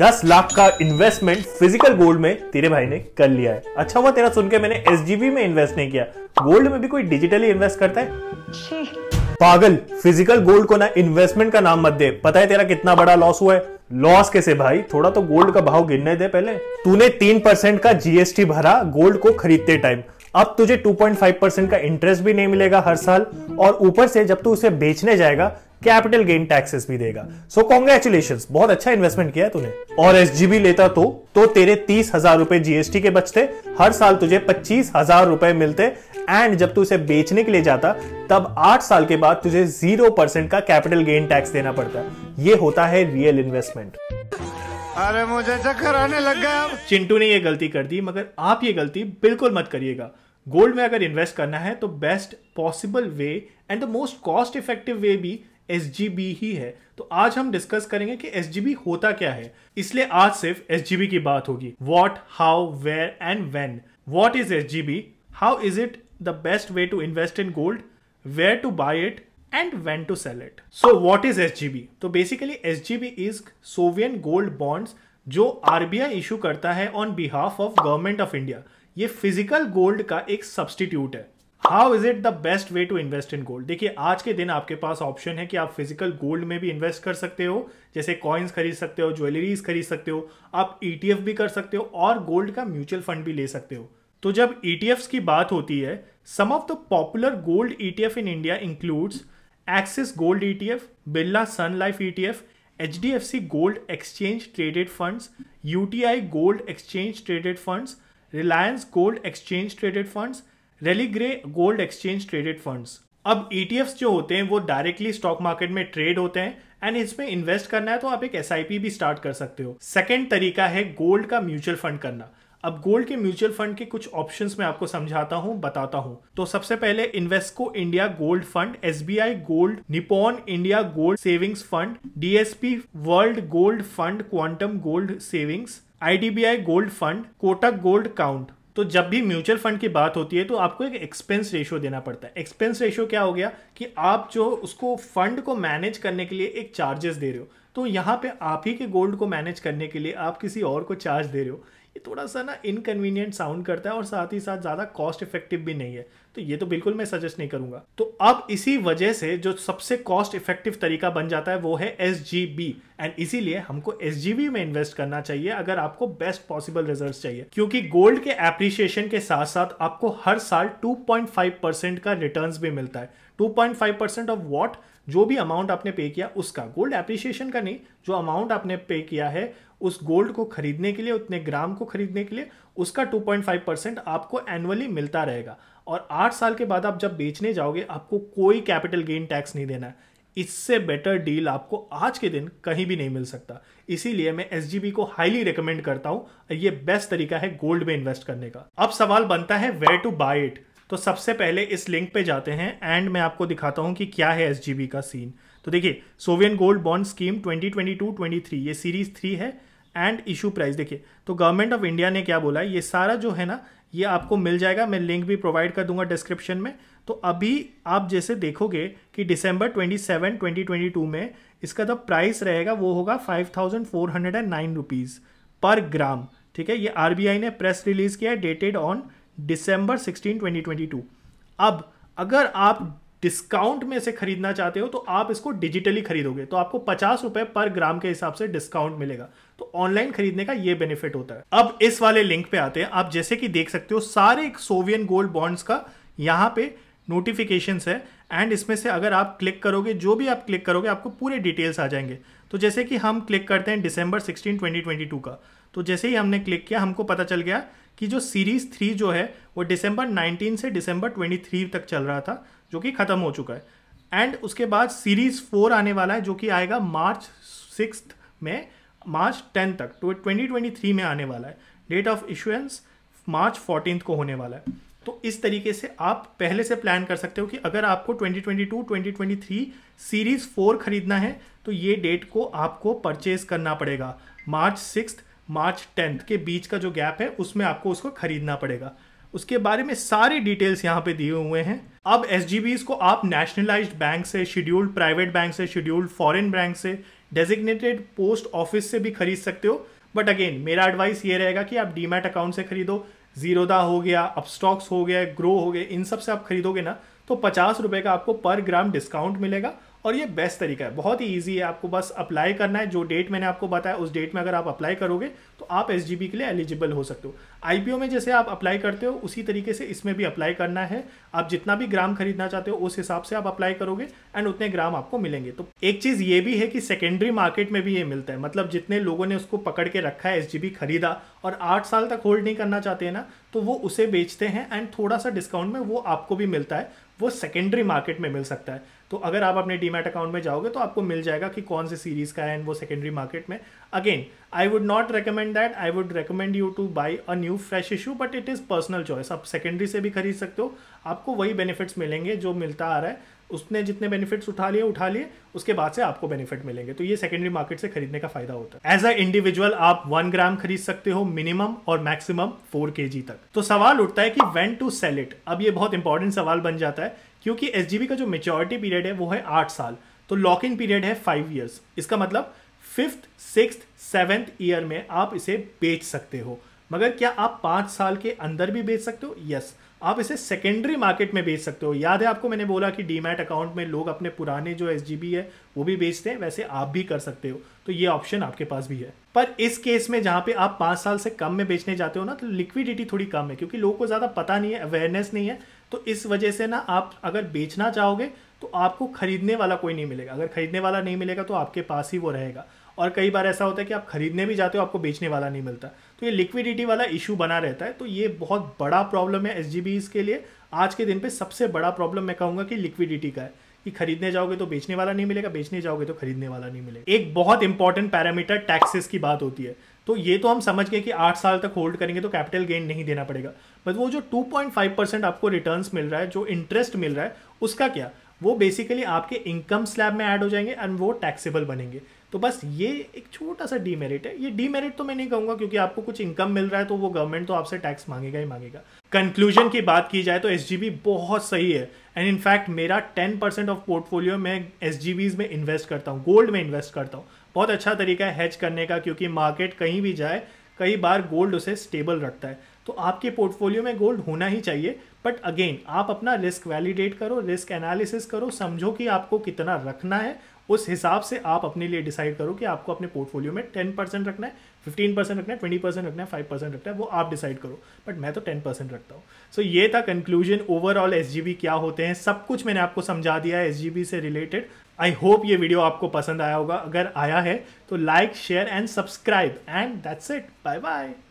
दस लाख का investment physical gold में तेरे भाई ने कर लिया है अच्छा हुआ तेरा सुन के मैंने एस में इन्वेस्ट नहीं किया गोल्ड में भी कोई डिजिटली इन्वेस्ट करता है पागल फिजिकल गोल्ड को ना इन्वेस्टमेंट का नाम मत दे पता है तेरा कितना बड़ा लॉस हुआ है लॉस कैसे भाई थोड़ा तो गोल्ड का भाव गिरने दे पहले तूने तीन परसेंट का जीएसटी भरा गोल्ड को खरीदते टाइम अब तुझे 2.5 परसेंट का इंटरेस्ट भी नहीं मिलेगा हर साल और ऊपर से जब तू उसे बेचने जाएगा कैपिटल गेन टैक्सेस भी देगा सो so, कॉन्ग्रेचुलेशन बहुत अच्छा इन्वेस्टमेंट किया तूने और एस लेता तो तो तेरे तीस हजार रुपए जीएसटी के बचते हर साल तुझे पच्चीस हजार रुपए मिलते एंड जब तू इसे बेचने के लिए जाता तब आठ साल के बाद तुझे जीरो परसेंट का कैपिटल गेन टैक्स देना पड़ता ये होता है रियल इन्वेस्टमेंट अरे मुझे चक्कर आने लग गया चिंटू ने ये गलती कर दी मगर आप ये गलती बिल्कुल मत करिएगा गोल्ड में अगर इन्वेस्ट करना है तो best possible way and the most cost effective way भी एस ही है तो आज हम डिस्कस करेंगे कि एस होता क्या है इसलिए आज सिर्फ एस की बात होगी what how where and when what is S G B how is it the best way to invest in gold where to buy it and when to sell it so what is S G B तो basically S G B is sovereign gold bonds जो R B I issue करता है on behalf of government of India ये physical gold का एक substitute है how is it the best way to invest in gold देखिए आज के दिन आपके पास ऑप्शन है कि आप फिजिकल गोल्ड में भी इन्वेस्ट कर सकते हो जैसे कॉइन्स खरीद सकते हो ज्वेलरीज खरीद सकते हो आप ईटीएफ e भी कर सकते हो और गोल्ड का म्यूचुअल फंड भी ले सकते हो तो जब ई e की बात होती है some of the popular gold E in India includes Axis gold ETF Birla sun life F H D F C gold exchange traded funds UTI gold exchange traded funds Reliance gold exchange traded funds Religare gold exchange traded funds अब ETFs e जो होते हैं वो directly stock market में trade होते हैं and इसमें invest करना है तो आप एक एस भी स्टार्ट कर सकते हो सेकेंड तरीका है गोल्ड का म्यूचुअल फंड करना अब गोल्ड के म्यूचुअल फंड के कुछ ऑप्शंस में आपको समझाता हूं बताता हूं तो सबसे पहले Invesco India gold fund S gold Nippon India gold savings fund DSP world gold fund quantum gold savings IDBI gold fund Kotak gold count तो जब भी म्यूचुअल फंड की बात होती है तो आपको एक एक्सपेंस रेशियो देना पड़ता है एक्सपेंस रेशियो क्या हो गया कि आप जो उसको फंड को मैनेज करने के लिए एक चार्जेस दे रहे हो तो यहाँ पे आप ही के गोल्ड को मैनेज करने के लिए आप किसी और को चार्ज दे रहे हो ये थोड़ा सा ना इनकन्वीनियंट साउंड करता है और साथ ही साथ ज़्यादा कॉस्ट इफेक्टिव भी नहीं है तो ये तो बिल्कुल मैं सजेस्ट नहीं करूंगा तो अब इसी वजह से जो सबसे कॉस्ट इफेक्टिव तरीका बन जाता है वो है एस एंड इसीलिए हमको एस में इन्वेस्ट करना चाहिए अगर आपको बेस्ट पॉसिबल रिजल्ट चाहिए क्योंकि गोल्ड के एप्रिशिएशन के साथ साथ आपको हर साल 2.5 परसेंट का रिटर्न भी मिलता है 2.5 परसेंट ऑफ वॉट जो भी अमाउंट आपने पे किया उसका गोल्ड एप्रिशिएशन का नहीं जो अमाउंट आपने पे किया है उस गोल्ड को खरीदने के लिए उतने ग्राम को खरीदने के लिए उसका 2.5 परसेंट आपको एनुअली मिलता रहेगा और आठ साल के बाद आप जब बेचने जाओगे आपको कोई कैपिटल गेन टैक्स नहीं देना है इससे बेटर डील आपको आज के दिन कहीं भी नहीं मिल सकता इसीलिए मैं एस को हाईली रिकमेंड करता हूं ये बेस्ट तरीका है गोल्ड में इन्वेस्ट करने का अब सवाल बनता है वेयर टू बाय इट तो सबसे पहले इस लिंक पे जाते हैं एंड मैं आपको दिखाता हूं कि क्या है एस का सीन तो देखिए सोवियन गोल्ड बॉन्ड स्कीम 2022-23 ये सीरीज थ्री है एंड इशू प्राइस देखिए तो गवर्नमेंट ऑफ इंडिया ने क्या बोला है ये सारा जो है ना ये आपको मिल जाएगा मैं लिंक भी प्रोवाइड कर दूंगा डिस्क्रिप्शन में तो अभी आप जैसे देखोगे कि December twenty seven twenty twenty two में इसका जो प्राइस रहेगा वो होगा five thousand four hundred and nine rupees per gram ठीक है ये आर ने प्रेस रिलीज़ किया है dated on December sixteen twenty twenty two अब अगर आप डिस्काउंट में से खरीदना चाहते हो तो आप इसको डिजिटली खरीदोगे तो आपको पचास रुपये पर ग्राम के हिसाब से डिस्काउंट मिलेगा तो ऑनलाइन खरीदने का ये बेनिफिट होता है अब इस वाले लिंक पे आते हैं आप जैसे कि देख सकते हो सारे सोवियन गोल्ड बॉन्ड्स का यहाँ पे नोटिफिकेशन है एंड इसमें से अगर आप क्लिक करोगे जो भी आप क्लिक करोगे आपको पूरे डिटेल्स आ जाएंगे तो जैसे कि हम क्लिक करते हैं दिसंबर 16 2022 का तो जैसे ही हमने क्लिक किया हमको पता चल गया कि जो सीरीज़ थ्री जो है वो डिसंबर 19 से दिसंबर 23 तक चल रहा था जो कि ख़त्म हो चुका है एंड उसके बाद सीरीज़ फोर आने वाला है जो कि आएगा मार्च सिक्स में मार्च टेन तक तो ट्वेंटी ट्वेंटी थ्री में आने वाला है date of issuance March fourteen को होने वाला है तो इस तरीके से आप पहले से प्लान कर सकते हो कि अगर आपको 2022, 2023 सीरीज़ फोर खरीदना है तो ये डेट को आपको परचेज करना पड़ेगा मार्च सिक्स मार्च टेंथ के बीच का जो गैप है उसमें आपको उसको खरीदना पड़ेगा उसके बारे में सारे डिटेल्स यहाँ पे दिए हुए हैं अब एस को आप नेशनलाइज्ड बैंक से शेड्यूल्ड प्राइवेट बैंक से शेड्यूल्ड फॉरेन बैंक से डेजिग्नेटेड पोस्ट ऑफिस से भी खरीद सकते हो बट अगेन मेरा एडवाइस ये रहेगा कि आप डीमैट अकाउंट से खरीदो जीरोदा हो गया अपस्टॉक्स हो गया ग्रो हो गया इन सब से आप खरीदोगे ना तो पचास रुपए का आपको पर ग्राम डिस्काउंट मिलेगा और ये बेस्ट तरीका है बहुत ही ईजी है आपको बस अप्लाई करना है जो डेट मैंने आपको बताया उस डेट में अगर आप अप्लाई करोगे तो आप एस के लिए एलिजिबल हो सकते हो आई में जैसे आप अप्लाई करते हो उसी तरीके से इसमें भी अप्लाई करना है आप जितना भी ग्राम खरीदना चाहते हो उस हिसाब से आप अप्लाई करोगे एंड उतने ग्राम आपको मिलेंगे तो एक चीज़ ये भी है कि सेकेंडरी मार्केट में भी ये मिलता है मतलब जितने लोगों ने उसको पकड़ के रखा है एस खरीदा और आठ साल तक होल्ड नहीं करना चाहते हैं ना तो वो उसे बेचते हैं एंड थोड़ा सा डिस्काउंट में वो आपको भी मिलता है वो सेकेंडरी मार्केट में मिल सकता है तो अगर आप अपने डीमैट अकाउंट में जाओगे तो आपको मिल जाएगा कि कौन सी सीरीज़ का है वो सेकेंडरी मार्केट में again I would not recommend that I would recommend you to buy a new fresh issue but it is personal choice आप सेकेंडरी से भी खरीद सकते हो आपको वही बेनिफिट्स मिलेंगे जो मिलता आ रहा है उसने जितने बेनिफिट्स उठा लिए उठा लिए उसके बाद से आपको बेनिफिट मिलेंगे तो ये सेकेंडरी मार्केट से खरीदने का फायदा होता है एज अ इंडिविजुअल आप वन ग्राम खरीद सकते हो मिनिमम और मैक्सिमम फोर के तक तो सवाल उठता है कि वेन टू सेल इट अब ये बहुत इंपॉर्टेंट सवाल बन जाता है क्योंकि एस का जो मेच्योरिटी पीरियड है वो है आठ साल तो लॉक इन पीरियड है फाइव ईयर्स इसका मतलब फिफ्थ सिक्स सेवेंथ ईयर में आप इसे बेच सकते हो मगर क्या आप पाँच साल के अंदर भी बेच सकते हो यस आप इसे सेकेंडरी मार्केट में बेच सकते हो याद है आपको मैंने बोला कि डीमैट अकाउंट में लोग अपने पुराने जो एस है वो भी बेचते हैं वैसे आप भी कर सकते हो तो ये ऑप्शन आपके पास भी है पर इस केस में जहाँ पे आप पाँच साल से कम में बेचने जाते हो ना तो लिक्विडिटी थोड़ी कम है क्योंकि लोगों को ज़्यादा पता नहीं है अवेयरनेस नहीं है तो इस वजह से ना आप अगर बेचना चाहोगे तो आपको खरीदने वाला कोई नहीं मिलेगा अगर खरीदने वाला नहीं मिलेगा तो आपके पास ही वो रहेगा और कई बार ऐसा होता है कि आप खरीदने भी जाते हो आपको बेचने वाला नहीं मिलता तो ये लिक्विडिटी वाला इशू बना रहता है तो ये बहुत बड़ा प्रॉब्लम है एस के लिए आज के दिन पे सबसे बड़ा प्रॉब्लम मैं कहूँगा कि लिक्विडिटी का है कि खरीदने जाओगे तो बेचने वाला नहीं मिलेगा बेचने जाओगे तो खरीदने वाला नहीं मिलेगा एक बहुत इंपॉर्टेंट पैरामीटर टैक्सेस की बात होती है तो ये तो हम समझ गए कि आठ साल तक होल्ड करेंगे तो कैपिटल गेन नहीं देना पड़ेगा बट वो जो 2.5 परसेंट आपको रिटर्न मिल रहा है जो इंटरेस्ट मिल रहा है उसका क्या वो बेसिकली आपके इनकम स्लैब में ऐड हो जाएंगे एंड वो टैक्सेबल बनेंगे तो बस ये एक छोटा सा डीमेरिट है ये डीमेरिट तो मैं नहीं कहूंगा क्योंकि आपको कुछ इनकम मिल रहा है तो वो गवर्नमेंट तो आपसे टैक्स मांगेगा ही मांगेगा कंक्लूजन की बात की जाए तो एस बहुत सही है एंड इनफैक्ट मेरा टेन परसेंट ऑफ पोर्टफोलियो मैं एस में इन्वेस्ट करता हूँ गोल्ड में इन्वेस्ट करता हूँ बहुत अच्छा तरीका है हैच करने का क्योंकि मार्केट कहीं भी जाए कई बार गोल्ड उसे स्टेबल रखता है तो आपके पोर्टफोलियो में गोल्ड होना ही चाहिए बट अगेन आप अपना रिस्क वैलिडेट करो रिस्क एनालिसिस करो समझो कि आपको कितना रखना है उस हिसाब से आप अपने लिए डिसाइड करो कि आपको अपने पोर्टफोलियो में टेन परसेंट रखना है फिफ्टीन परसेंट रखना है ट्वेंटी परसेंट रखना है फाइव परसेंट रखना है वो आप डिसाइड करो बट मैं तो टेन परसेंट रखता हूँ सो so, ये था कंक्लूजन ओवरऑल एस क्या होते हैं सब कुछ मैंने आपको समझा दिया है एस से रिलेटेड आई होप ये वीडियो आपको पसंद आया होगा अगर आया है तो like share and subscribe and that's it bye bye